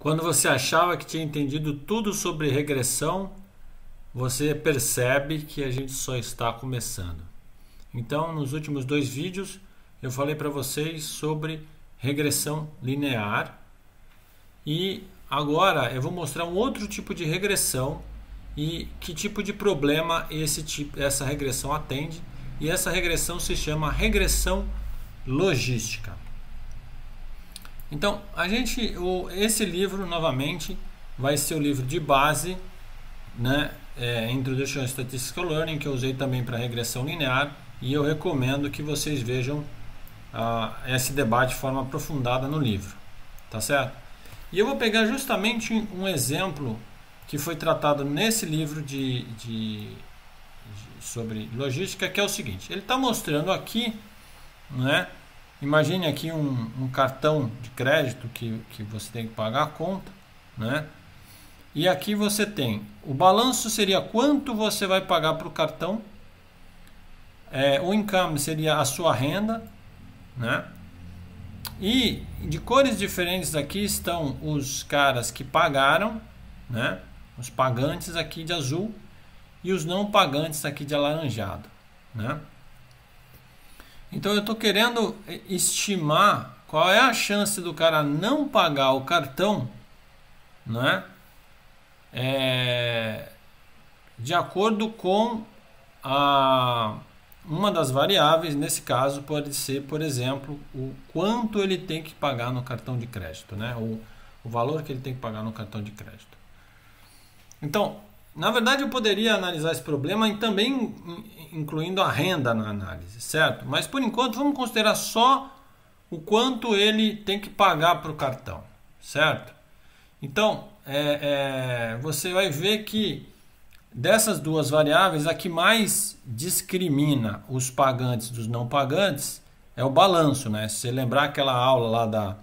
Quando você achava que tinha entendido tudo sobre regressão, você percebe que a gente só está começando. Então, nos últimos dois vídeos, eu falei para vocês sobre regressão linear e agora eu vou mostrar um outro tipo de regressão e que tipo de problema esse tipo, essa regressão atende. E essa regressão se chama regressão logística. Então, a gente, o, esse livro, novamente, vai ser o livro de base, né? É, Introduction to Statistical Learning, que eu usei também para regressão linear, e eu recomendo que vocês vejam ah, esse debate de forma aprofundada no livro, tá certo? E eu vou pegar justamente um exemplo que foi tratado nesse livro de, de, de sobre logística, que é o seguinte: ele está mostrando aqui, né? Imagine aqui um, um cartão de crédito que, que você tem que pagar a conta, né? E aqui você tem o balanço seria quanto você vai pagar para o cartão, é, o income seria a sua renda, né? E de cores diferentes aqui estão os caras que pagaram, né? Os pagantes aqui de azul e os não pagantes aqui de alaranjado, né? Então eu estou querendo estimar qual é a chance do cara não pagar o cartão, né? É, de acordo com a uma das variáveis, nesse caso pode ser, por exemplo, o quanto ele tem que pagar no cartão de crédito, né? O, o valor que ele tem que pagar no cartão de crédito. Então, na verdade, eu poderia analisar esse problema e também incluindo a renda na análise, certo? Mas por enquanto, vamos considerar só o quanto ele tem que pagar para o cartão, certo? Então, é, é, você vai ver que dessas duas variáveis, a que mais discrimina os pagantes dos não pagantes é o balanço, né? Se você lembrar aquela aula lá da,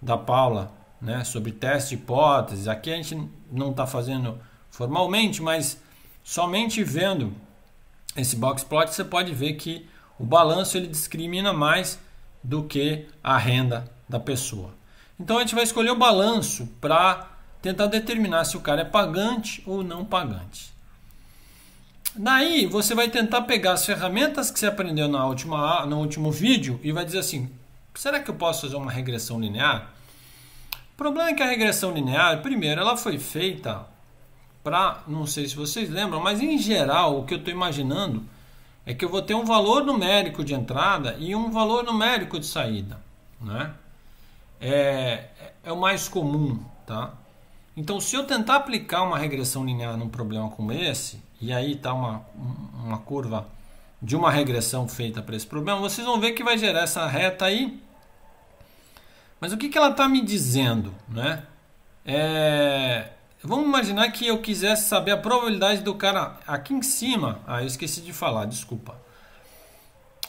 da Paula, né? Sobre teste de hipótese, aqui a gente não está fazendo formalmente, mas somente vendo esse box plot você pode ver que o balanço ele discrimina mais do que a renda da pessoa. Então a gente vai escolher o balanço para tentar determinar se o cara é pagante ou não pagante. Daí você vai tentar pegar as ferramentas que você aprendeu na última, no último vídeo e vai dizer assim: será que eu posso fazer uma regressão linear? O problema é que a regressão linear, primeiro, ela foi feita para, não sei se vocês lembram, mas em geral o que eu estou imaginando é que eu vou ter um valor numérico de entrada e um valor numérico de saída, né? É, é, é o mais comum, tá? Então, se eu tentar aplicar uma regressão linear num problema como esse, e aí está uma, uma curva de uma regressão feita para esse problema, vocês vão ver que vai gerar essa reta aí. Mas o que, que ela está me dizendo? Né? É, Vamos imaginar que eu quisesse saber a probabilidade do cara aqui em cima. Ah, eu esqueci de falar, desculpa.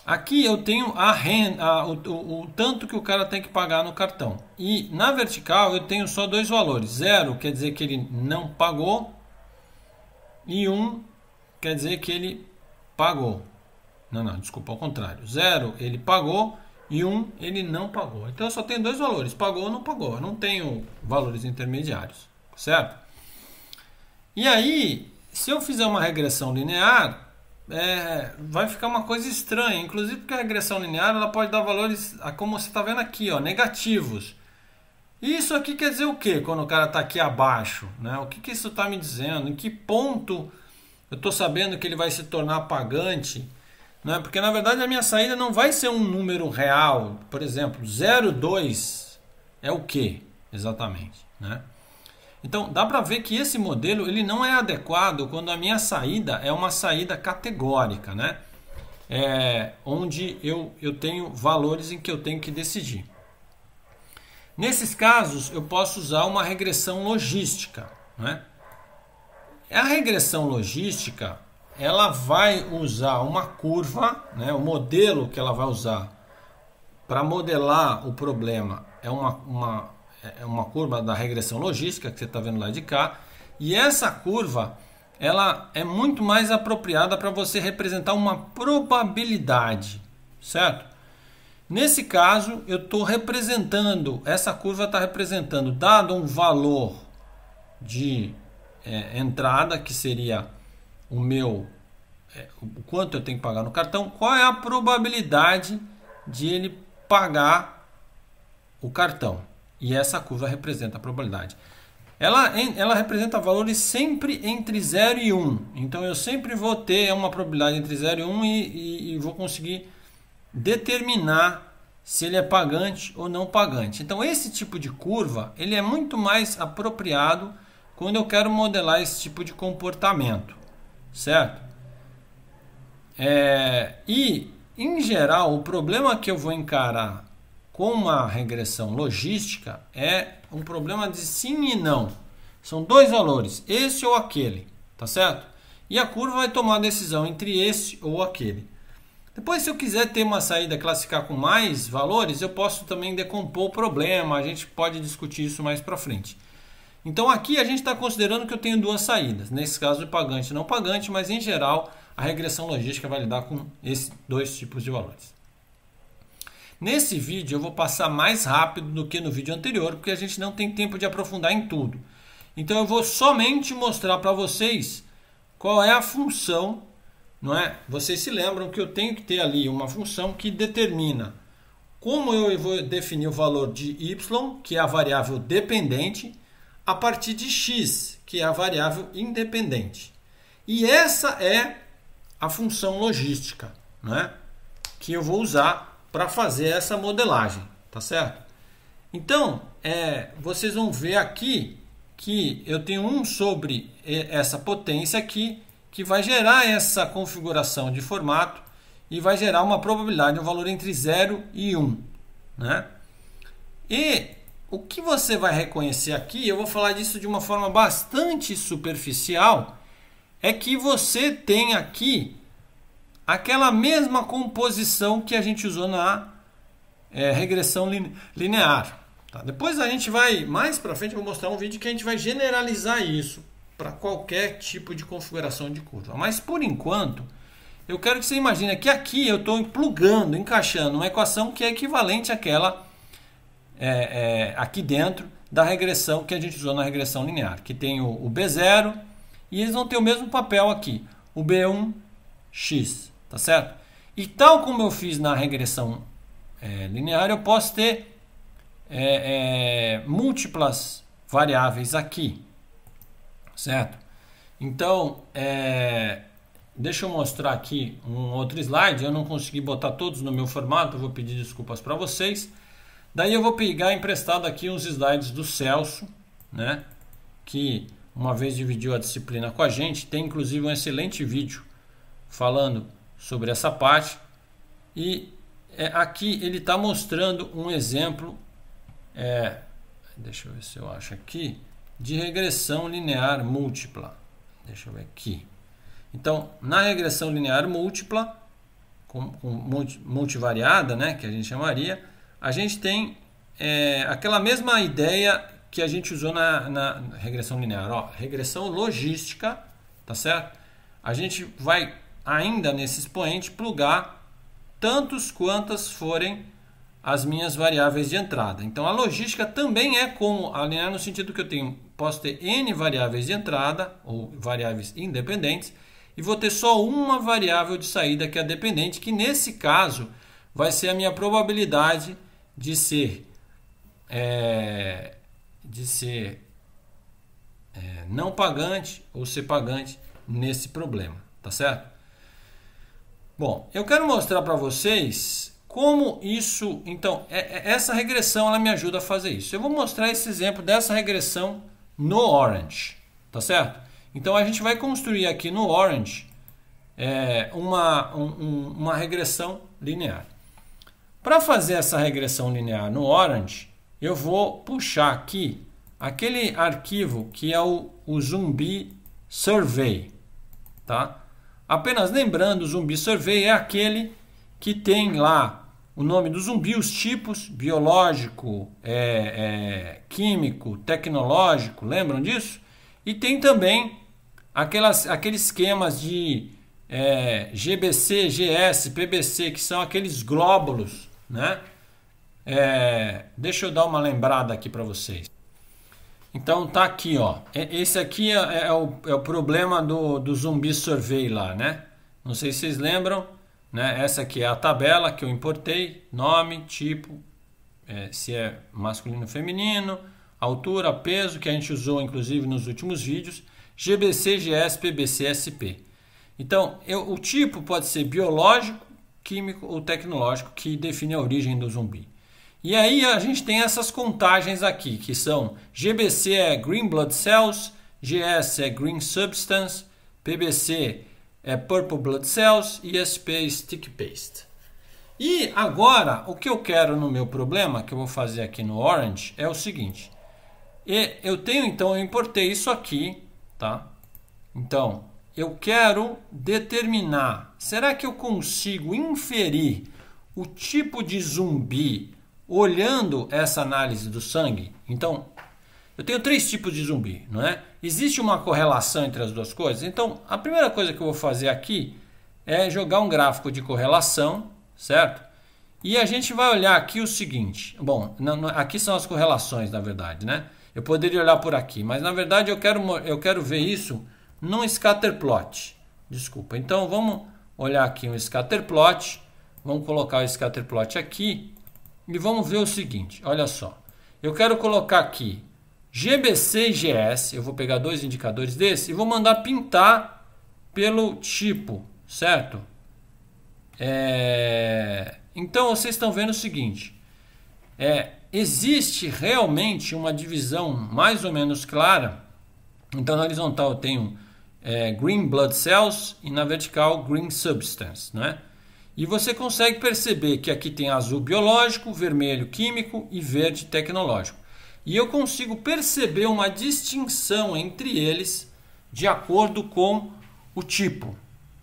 Aqui eu tenho a renda, a, o, o, o, tanto que o cara tem que pagar no cartão. E na vertical eu tenho só dois valores. Zero quer dizer que ele não pagou. E um quer dizer que ele pagou. Não, não, desculpa, ao contrário. Zero ele pagou e um ele não pagou. Então eu só tenho dois valores, pagou ou não pagou. Eu não tenho valores intermediários, certo? E aí, se eu fizer uma regressão linear, é, vai ficar uma coisa estranha. Inclusive porque a regressão linear ela pode dar valores, como você está vendo aqui, ó, negativos. Isso aqui quer dizer o que quando o cara está aqui abaixo? Né? O que, que isso está me dizendo? Em que ponto eu estou sabendo que ele vai se tornar pagante? Né? Porque na verdade a minha saída não vai ser um número real. Por exemplo, 02 é o que exatamente? Né? Então dá para ver que esse modelo ele não é adequado quando a minha saída é uma saída categórica, né? É, onde eu, eu tenho valores em que eu tenho que decidir. Nesses casos, eu posso usar uma regressão logística. Né? A regressão logística ela vai usar uma curva, né? o modelo que ela vai usar para modelar o problema é uma, uma, é, é uma curva da regressão logística que você está vendo lá de cá. E essa curva ela é muito mais apropriada para você representar uma probabilidade, certo? Nesse caso, eu estou representando, essa curva está representando, dado um valor de é, entrada, que seria o meu, é, o quanto eu tenho que pagar no cartão, qual é a probabilidade de ele pagar o cartão, e essa curva representa a probabilidade. Ela, ela representa valores sempre entre 0 e 1. Um. Então eu sempre vou ter uma probabilidade entre 0 e 1 um e, e, e vou conseguir determinar se ele é pagante ou não pagante. Então esse tipo de curva ele é muito mais apropriado quando eu quero modelar esse tipo de comportamento, certo? É, e em geral o problema que eu vou encarar com a regressão logística é um problema de sim e não. São dois valores, esse ou aquele, tá certo? E a curva vai tomar a decisão entre esse ou aquele. Depois, se eu quiser ter uma saída classificar com mais valores, eu posso também decompor o problema, a gente pode discutir isso mais para frente. Então aqui a gente está considerando que eu tenho duas saídas, nesse caso pagante e não pagante, mas em geral a regressão logística vai lidar com esses dois tipos de valores. Nesse vídeo eu vou passar mais rápido do que no vídeo anterior, porque a gente não tem tempo de aprofundar em tudo. Então eu vou somente mostrar para vocês qual é a função, não é? Vocês se lembram que eu tenho que ter ali uma função que determina como eu vou definir o valor de y, que é a variável dependente, a partir de x, que é a variável independente. E essa é a função logística, né? que eu vou usar para fazer essa modelagem, tá certo? Então, é, vocês vão ver aqui que eu tenho um sobre essa potência aqui, que vai gerar essa configuração de formato e vai gerar uma probabilidade, um valor entre 0 e 1. Né? E o que você vai reconhecer aqui, eu vou falar disso de uma forma bastante superficial, é que você tem aqui aquela mesma composição que a gente usou na é, regressão linear. Tá? Depois a gente vai, mais para frente, eu vou mostrar um vídeo que a gente vai generalizar isso para qualquer tipo de configuração de curva. Mas por enquanto, eu quero que você imagine que aqui eu estou plugando, encaixando uma equação que é equivalente àquela é, é, aqui dentro da regressão que a gente usou na regressão linear, que tem o, o B0 e eles vão ter o mesmo papel aqui, o B1x. Tá certo? E tal como eu fiz na regressão é, linear, eu posso ter é, é, múltiplas variáveis aqui. Certo? Então, é, deixa eu mostrar aqui um outro slide. Eu não consegui botar todos no meu formato, vou pedir desculpas para vocês. Daí eu vou pegar emprestado aqui uns slides do Celso, né? Que uma vez dividiu a disciplina com a gente, tem inclusive um excelente vídeo falando sobre essa parte. E é, aqui ele está mostrando um exemplo, é, deixa eu ver se eu acho aqui, de regressão linear múltipla. Deixa eu ver aqui. Então, na regressão linear múltipla, com, com multi, multivariada, né, que a gente chamaria, a gente tem é, aquela mesma ideia que a gente usou na, na regressão linear. Ó, regressão logística, tá certo? A gente vai ainda nesse expoente, plugar tantos quantas forem as minhas variáveis de entrada. Então a logística também é como alinhar no sentido que eu tenho, posso ter n variáveis de entrada ou variáveis independentes e vou ter só uma variável de saída que é dependente, que nesse caso vai ser a minha probabilidade de ser é, de ser é, não pagante ou ser pagante nesse problema, tá certo? Bom, eu quero mostrar para vocês como isso, então, é, é, essa regressão ela me ajuda a fazer isso. Eu vou mostrar esse exemplo dessa regressão no Orange, tá certo? Então a gente vai construir aqui no Orange é, uma, um, uma regressão linear. Para fazer essa regressão linear no Orange, eu vou puxar aqui aquele arquivo que é o, o Zumbi Survey, tá? Apenas lembrando, o zumbi survey é aquele que tem lá o nome do zumbi, os tipos, biológico, é, é, químico, tecnológico, lembram disso? E tem também aquelas, aqueles esquemas de é, GBC, GS, PBC, que são aqueles glóbulos, né? É, deixa eu dar uma lembrada aqui para vocês. Então tá aqui, ó. É, esse aqui é, é, é, o, é o problema do, do zumbi survey lá, né? Não sei se vocês lembram, né? Essa aqui é a tabela que eu importei, nome, tipo, é, se é masculino ou feminino, altura, peso, que a gente usou inclusive nos últimos vídeos, GBC, GS, PBC, SP. Então, eu, o tipo pode ser biológico, químico ou tecnológico que define a origem do zumbi. E aí a gente tem essas contagens aqui, que são GBC é Green Blood Cells, GS é Green Substance, PBC é Purple Blood Cells e SP é Stick Paste. E agora, o que eu quero no meu problema, que eu vou fazer aqui no Orange, é o seguinte. eu tenho, então, eu importei isso aqui, tá? Então, eu quero determinar, será que eu consigo inferir o tipo de zumbi olhando essa análise do sangue, então eu tenho três tipos de zumbi, não é? Existe uma correlação entre as duas coisas? Então, a primeira coisa que eu vou fazer aqui é jogar um gráfico de correlação, certo? E a gente vai olhar aqui o seguinte. Bom, não, não, aqui são as correlações, na verdade, né? Eu poderia olhar por aqui, mas na verdade eu quero, eu quero ver isso num scatter plot. Desculpa. Então, vamos olhar aqui um scatter plot. Vamos colocar o scatter plot aqui. E vamos ver o seguinte, olha só. Eu quero colocar aqui GBC e GS, eu vou pegar dois indicadores desses e vou mandar pintar pelo tipo, certo? É... Então vocês estão vendo o seguinte, é, existe realmente uma divisão mais ou menos clara. Então na horizontal eu tenho é, Green Blood Cells e na vertical Green Substance, né? E você consegue perceber que aqui tem azul biológico, vermelho químico e verde tecnológico. E eu consigo perceber uma distinção entre eles de acordo com o tipo,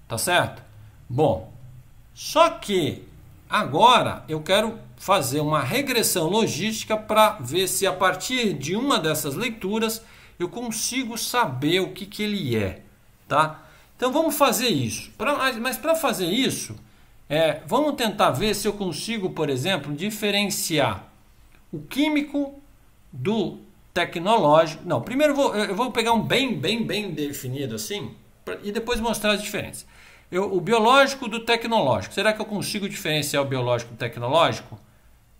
tá certo? Bom, só que agora eu quero fazer uma regressão logística para ver se a partir de uma dessas leituras eu consigo saber o que, que ele é, tá? Então vamos fazer isso. Pra, mas para fazer isso, é, vamos tentar ver se eu consigo, por exemplo, diferenciar o químico do tecnológico. Não, primeiro eu vou, eu vou pegar um bem, bem, bem definido assim pra, e depois mostrar as diferenças. Eu, o biológico do tecnológico. Será que eu consigo diferenciar o biológico do tecnológico?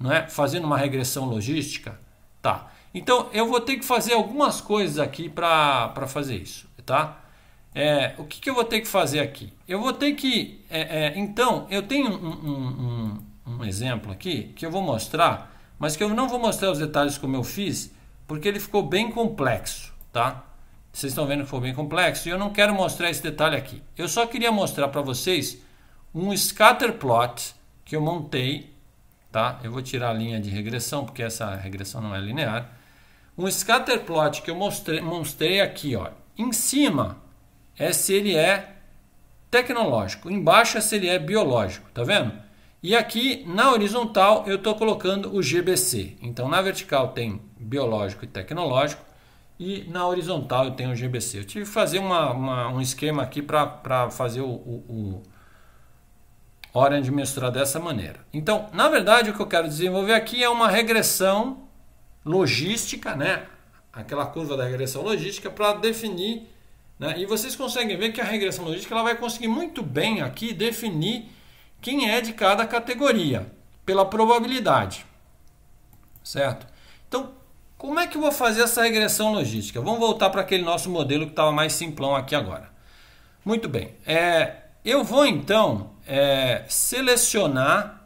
Não é? Fazendo uma regressão logística? Tá. Então eu vou ter que fazer algumas coisas aqui para fazer isso, tá? É, o que, que, eu vou ter que fazer aqui? Eu vou ter que. É, é, então, eu tenho um, um, um, exemplo aqui que eu vou mostrar, mas que eu não vou mostrar os detalhes como eu fiz, porque ele ficou bem complexo, tá? Vocês estão vendo que ficou bem complexo e eu não quero mostrar esse detalhe aqui. Eu só queria mostrar para vocês um scatter plot que eu montei, tá? Eu vou tirar a linha de regressão, porque essa regressão não é linear. Um scatter plot que eu mostrei, mostrei aqui, ó. Em cima é se ele é tecnológico. Embaixo é se ele é biológico, tá vendo? E aqui na horizontal eu estou colocando o GBC. Então na vertical tem biológico e tecnológico e na horizontal eu tenho o GBC. Eu tive que fazer uma, uma, um esquema aqui para fazer o, o, o Orange misturar dessa maneira. Então, na verdade, o que eu quero desenvolver aqui é uma regressão logística, né? aquela curva da regressão logística, para definir né? E vocês conseguem ver que a regressão logística ela vai conseguir muito bem aqui definir quem é de cada categoria pela probabilidade, certo? Então, como é que eu vou fazer essa regressão logística? Vamos voltar para aquele nosso modelo que estava mais simplão aqui agora. Muito bem, é, eu vou então é, selecionar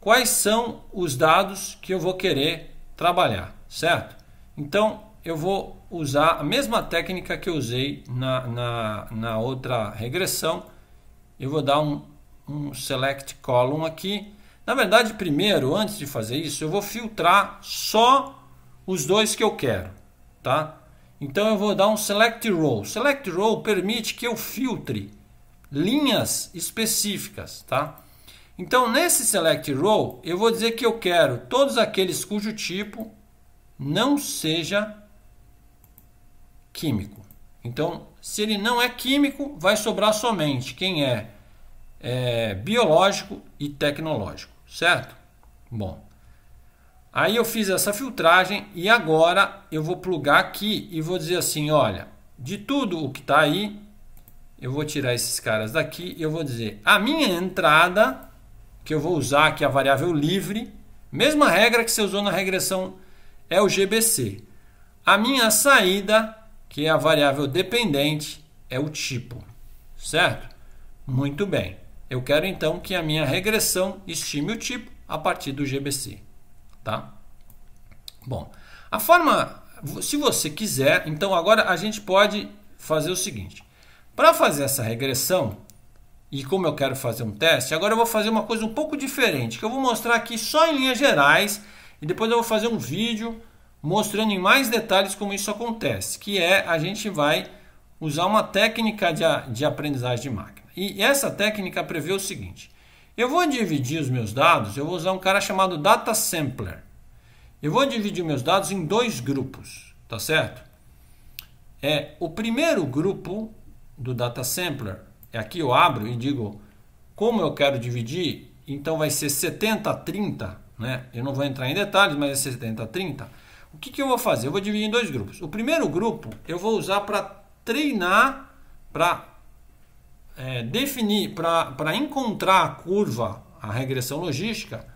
quais são os dados que eu vou querer trabalhar, certo? Então, eu vou usar a mesma técnica que eu usei na, na, na outra regressão. Eu vou dar um, um select column aqui. Na verdade, primeiro, antes de fazer isso, eu vou filtrar só os dois que eu quero, tá? Então eu vou dar um select row. Select row permite que eu filtre linhas específicas, tá? Então nesse select row eu vou dizer que eu quero todos aqueles cujo tipo não seja químico. Então, se ele não é químico, vai sobrar somente quem é, é biológico e tecnológico, certo? Bom, aí eu fiz essa filtragem e agora eu vou plugar aqui e vou dizer assim, olha, de tudo o que está aí, eu vou tirar esses caras daqui e eu vou dizer a minha entrada, que eu vou usar aqui a variável livre, mesma regra que você usou na regressão é o GBC. A minha saída que a variável dependente é o tipo, certo? Muito bem. Eu quero então que a minha regressão estime o tipo a partir do GBC, tá? Bom, a forma, se você quiser, então agora a gente pode fazer o seguinte. Para fazer essa regressão, e como eu quero fazer um teste, agora eu vou fazer uma coisa um pouco diferente, que eu vou mostrar aqui só em linhas gerais, e depois eu vou fazer um vídeo mostrando em mais detalhes como isso acontece, que é a gente vai usar uma técnica de, de aprendizagem de máquina. E essa técnica prevê o seguinte, eu vou dividir os meus dados, eu vou usar um cara chamado Data Sampler. Eu vou dividir meus dados em dois grupos, tá certo? É o primeiro grupo do Data Sampler, é aqui eu abro e digo como eu quero dividir, então vai ser 70 30, né? Eu não vou entrar em detalhes, mas é 70 30. O que, que eu vou fazer? Eu vou dividir em dois grupos. O primeiro grupo eu vou usar para treinar, para é, definir, para encontrar a curva, a regressão logística,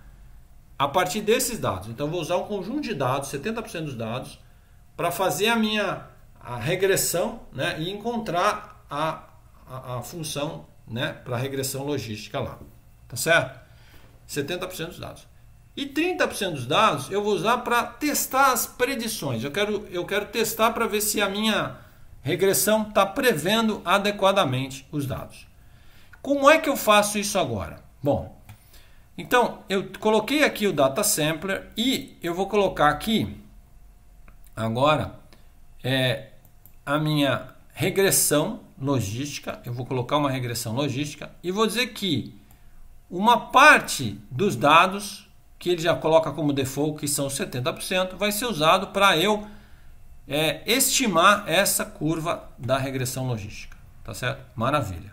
a partir desses dados. Então, eu vou usar um conjunto de dados, 70% dos dados, para fazer a minha a regressão né, e encontrar a, a, a função né, para regressão logística lá. Tá certo? 70% dos dados. E 30% dos dados eu vou usar para testar as predições. Eu quero, eu quero testar para ver se a minha regressão está prevendo adequadamente os dados. Como é que eu faço isso agora? Bom, então eu coloquei aqui o data sampler e eu vou colocar aqui agora é, a minha regressão logística. Eu vou colocar uma regressão logística e vou dizer que uma parte dos dados que ele já coloca como default, que são 70%, vai ser usado para eu é, estimar essa curva da regressão logística. Tá certo? Maravilha.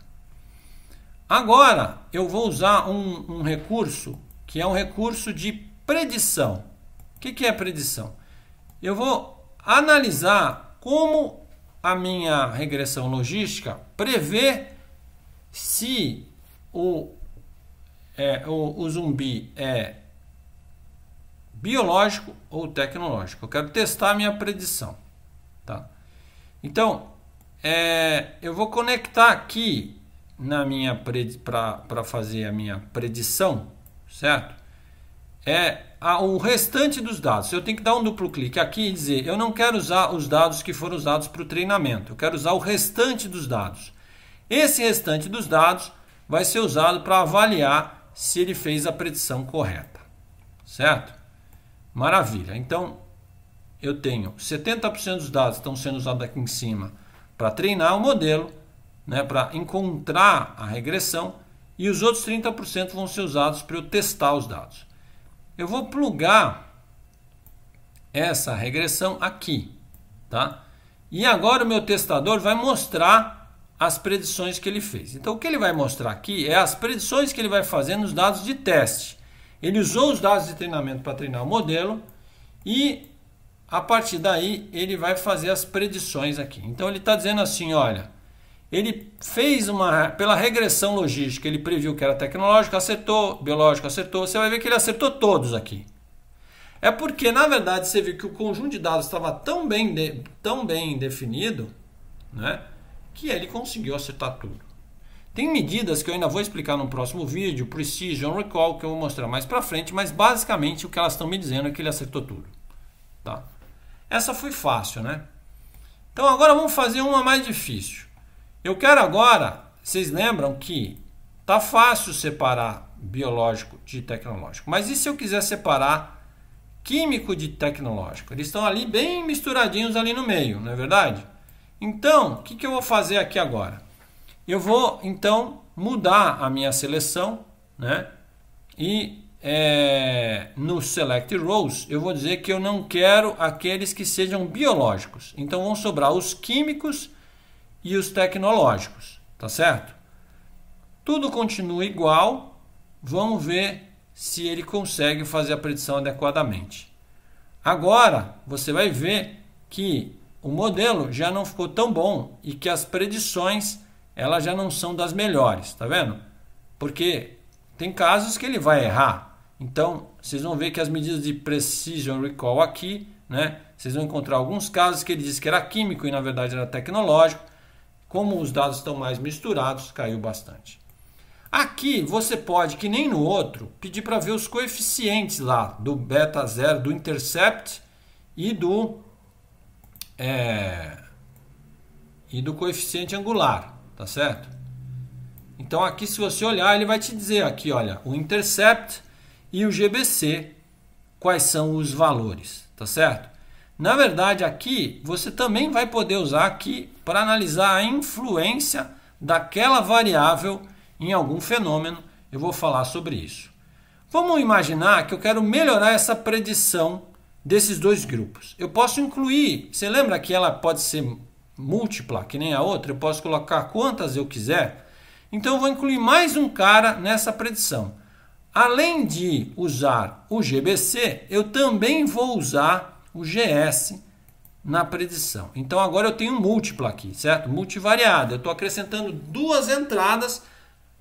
Agora eu vou usar um, um recurso que é um recurso de predição. O que, que é predição? Eu vou analisar como a minha regressão logística prevê se o, é, o, o zumbi é biológico ou tecnológico. Eu quero testar a minha predição. Tá? Então, é, eu vou conectar aqui na minha para fazer a minha predição, certo? É a, o restante dos dados. Eu tenho que dar um duplo clique aqui e dizer, eu não quero usar os dados que foram usados para o treinamento. Eu quero usar o restante dos dados. Esse restante dos dados vai ser usado para avaliar se ele fez a predição correta, certo? Maravilha. Então, eu tenho 70% dos dados estão sendo usados aqui em cima para treinar o modelo, né, para encontrar a regressão, e os outros 30% vão ser usados para eu testar os dados. Eu vou plugar essa regressão aqui, tá? E agora o meu testador vai mostrar as predições que ele fez. Então o que ele vai mostrar aqui é as predições que ele vai fazer nos dados de teste. Ele usou os dados de treinamento para treinar o modelo e a partir daí ele vai fazer as predições aqui. Então ele está dizendo assim, olha, ele fez uma pela regressão logística, ele previu que era tecnológico, acertou, biológico, acertou. Você vai ver que ele acertou todos aqui. É porque na verdade você viu que o conjunto de dados estava tão bem de, tão bem definido, né, que ele conseguiu acertar tudo. Tem medidas que eu ainda vou explicar no próximo vídeo, Precision Recall, que eu vou mostrar mais para frente, mas basicamente o que elas estão me dizendo é que ele acertou tudo. Tá? Essa foi fácil, né? Então agora vamos fazer uma mais difícil. Eu quero agora, vocês lembram que tá fácil separar biológico de tecnológico, mas e se eu quiser separar químico de tecnológico? Eles estão ali bem misturadinhos ali no meio, não é verdade? Então, o que, que eu vou fazer aqui agora? Eu vou então mudar a minha seleção, né? E é, no Select Rows eu vou dizer que eu não quero aqueles que sejam biológicos. Então vão sobrar os químicos e os tecnológicos, tá certo? Tudo continua igual. Vamos ver se ele consegue fazer a predição adequadamente. Agora você vai ver que o modelo já não ficou tão bom e que as predições elas já não são das melhores, tá vendo? Porque tem casos que ele vai errar. Então, vocês vão ver que as medidas de precision recall aqui, né? Vocês vão encontrar alguns casos que ele disse que era químico e na verdade era tecnológico. Como os dados estão mais misturados, caiu bastante. Aqui você pode, que nem no outro, pedir para ver os coeficientes lá do beta zero, do intercept e do é, e do coeficiente angular tá certo? Então aqui se você olhar, ele vai te dizer aqui, olha, o intercept e o GBC, quais são os valores, tá certo? Na verdade, aqui você também vai poder usar aqui para analisar a influência daquela variável em algum fenômeno. Eu vou falar sobre isso. Vamos imaginar que eu quero melhorar essa predição desses dois grupos. Eu posso incluir, você lembra que ela pode ser múltipla, que nem a outra, eu posso colocar quantas eu quiser. Então eu vou incluir mais um cara nessa predição. Além de usar o GBC, eu também vou usar o GS na predição. Então agora eu tenho múltipla aqui, certo? Multivariada. Eu estou acrescentando duas entradas,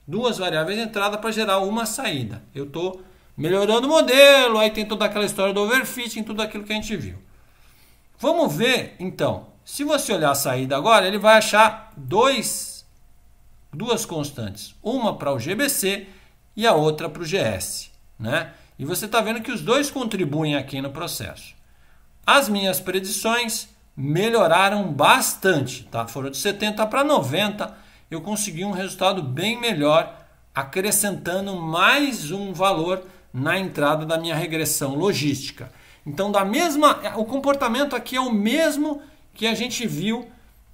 duas variáveis de entrada para gerar uma saída. Eu estou melhorando o modelo, aí tem toda aquela história do overfitting, tudo aquilo que a gente viu. Vamos ver, então, se você olhar a saída agora, ele vai achar dois, duas constantes. Uma para o GBC e a outra para o GS. Né? E você está vendo que os dois contribuem aqui no processo. As minhas predições melhoraram bastante. Tá? Foram de 70 para 90. Eu consegui um resultado bem melhor, acrescentando mais um valor na entrada da minha regressão logística. Então, da mesma, o comportamento aqui é o mesmo que a gente viu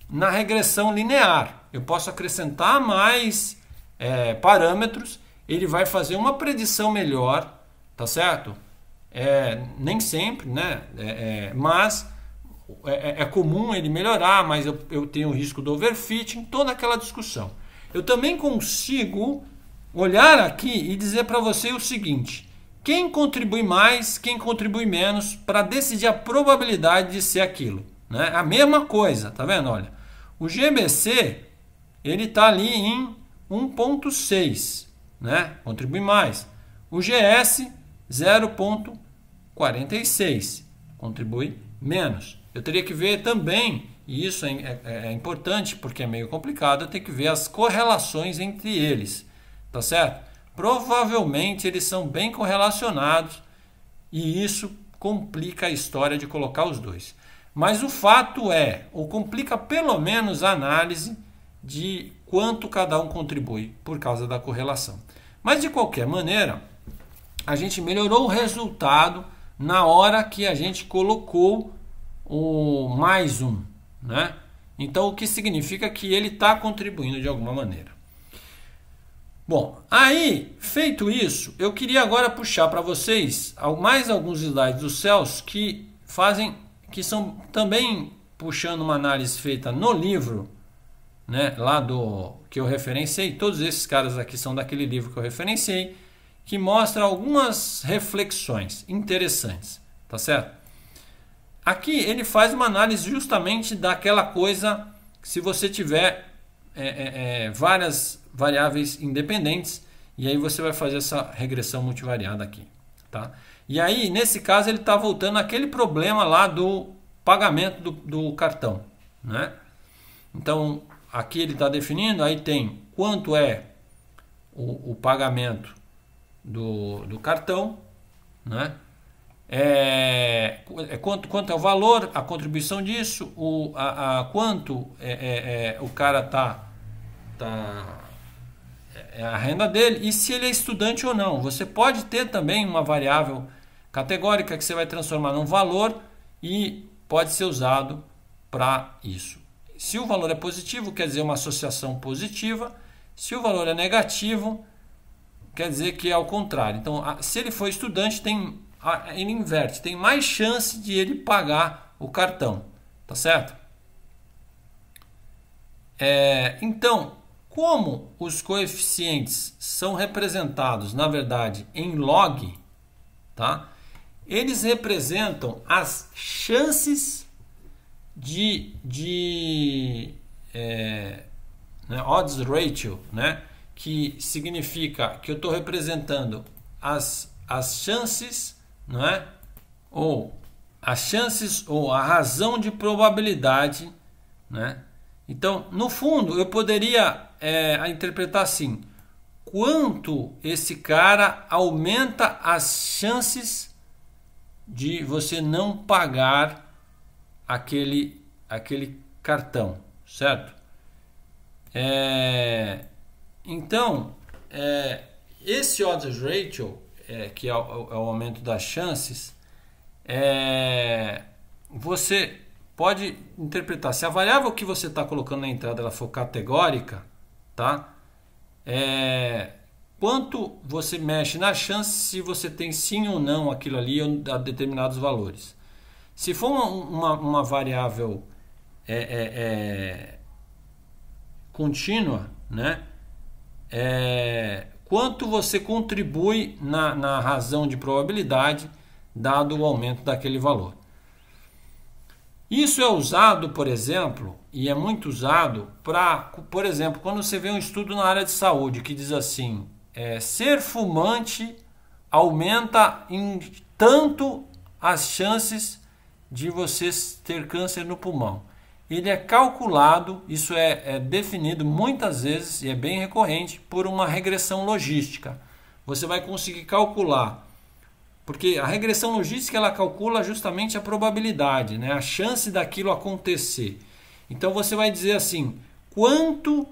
na regressão linear. Eu posso acrescentar mais é, parâmetros, ele vai fazer uma predição melhor, tá certo? É, nem sempre, né? É, é mas é, é, é, comum ele melhorar, mas eu, eu tenho o risco do overfitting, toda aquela discussão. Eu também consigo olhar aqui e dizer para você o seguinte: quem contribui mais, quem contribui menos, para decidir a probabilidade de ser aquilo. Né? A mesma coisa, tá vendo? Olha, o GBC ele tá ali em 1.6, né? Contribui mais. O GS 0.46 contribui menos. Eu teria que ver também, e isso é, é, é, é importante porque é meio complicado, eu tenho que ver as correlações entre eles, tá certo? Provavelmente eles são bem correlacionados e isso complica a história de colocar os dois. Mas o fato é, ou complica pelo menos a análise de quanto cada um contribui por causa da correlação. Mas de qualquer maneira, a gente melhorou o resultado na hora que a gente colocou o mais um, né? Então o que significa que ele está contribuindo de alguma maneira. Bom, aí feito isso, eu queria agora puxar para vocês mais alguns slides do Celso que fazem que são também puxando uma análise feita no livro, né, lá do que eu referenciei, todos esses caras aqui são daquele livro que eu referenciei, que mostra algumas reflexões interessantes, tá certo? Aqui ele faz uma análise justamente daquela coisa que se você tiver é, é, é, várias variáveis independentes, e aí você vai fazer essa regressão multivariada aqui, tá? E aí, nesse caso, ele está voltando aquele problema lá do pagamento do, do cartão. Né? Então, aqui ele está definindo, aí tem quanto é o, o pagamento do, do cartão, né? É, é, quanto, quanto é o valor, a contribuição disso, o, a, a quanto é, é, é o cara tá, tá é, é a renda dele e se ele é estudante ou não. Você pode ter também uma variável categórica que você vai transformar num valor e pode ser usado para isso. Se o valor é positivo, quer dizer uma associação positiva. Se o valor é negativo, quer dizer que é ao contrário. Então, se ele for estudante, tem, ele inverte, tem mais chance de ele pagar o cartão, tá certo? É, então, como os coeficientes são representados, na verdade, em log, tá? eles representam as chances de, de é, né, odds ratio, né, que significa que eu estou representando as, as chances, não é? ou as chances ou a razão de probabilidade. Né? Então, no fundo, eu poderia é, interpretar assim: quanto esse cara aumenta as chances de você não pagar aquele, aquele cartão, certo? É, então, é, esse odds ratio, é, que é o, é o, aumento das chances, é, você pode interpretar. Se a variável que você está colocando na entrada ela for categórica, tá? É, quanto você mexe na chance se você tem sim ou não aquilo ali a determinados valores. Se for uma, uma, uma variável é, é, é, contínua, né? É, quanto você contribui na, na razão de probabilidade dado o aumento daquele valor. Isso é usado, por exemplo, e é muito usado para, por exemplo, quando você vê um estudo na área de saúde que diz assim, é, ser fumante aumenta em tanto as chances de você ter câncer no pulmão. Ele é calculado, isso é, é definido muitas vezes e é bem recorrente por uma regressão logística. Você vai conseguir calcular, porque a regressão logística ela calcula justamente a probabilidade, né? a chance daquilo acontecer. Então você vai dizer assim: quanto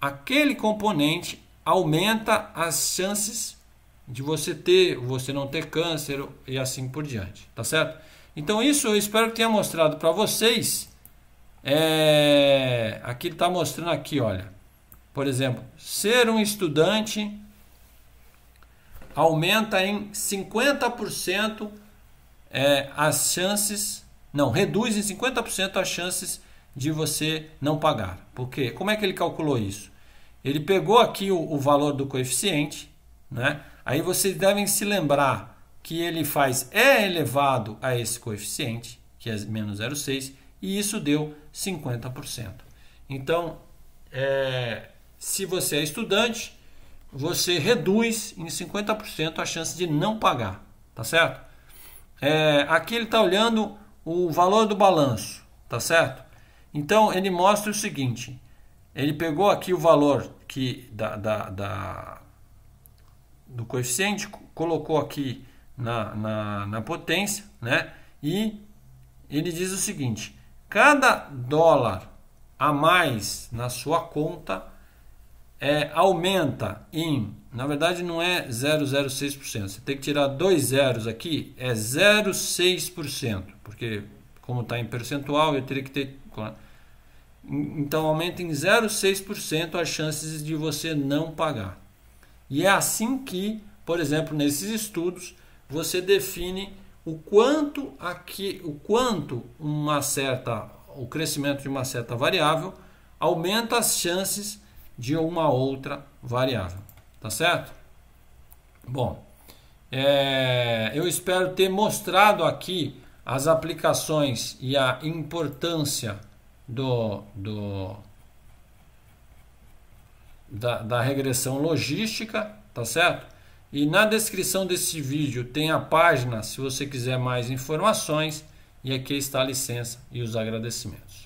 aquele componente aumenta as chances de você ter, você não ter câncer e assim por diante, tá certo? Então isso eu espero que tenha mostrado para vocês. É, aqui está mostrando aqui, olha, por exemplo, ser um estudante aumenta em 50% é, as chances, não, reduz em 50% as chances de você não pagar. Por quê? Como é que ele calculou isso? Ele pegou aqui o, o valor do coeficiente, né? Aí vocês devem se lembrar que ele faz E é elevado a esse coeficiente, que é menos 0,6, e isso deu 50%. Então, é, se você é estudante, você reduz em 50% a chance de não pagar, tá certo? É, aqui ele está olhando o valor do balanço, tá certo? Então, ele mostra o seguinte, ele pegou aqui o valor que da, da, da do coeficiente, colocou aqui na, na, na potência, né? E ele diz o seguinte: cada dólar a mais na sua conta é, aumenta em, na verdade não é 0,06%, você tem que tirar dois zeros aqui, é 0,6%, porque como está em percentual, eu teria que ter então aumenta em 0,6% as chances de você não pagar. E é assim que, por exemplo, nesses estudos, você define o quanto aqui, o quanto uma certa, o crescimento de uma certa variável aumenta as chances de uma outra variável, tá certo? Bom, é, eu espero ter mostrado aqui as aplicações e a importância do, do da, da regressão logística, tá certo? E na descrição desse vídeo tem a página se você quiser mais informações. E aqui está a licença e os agradecimentos.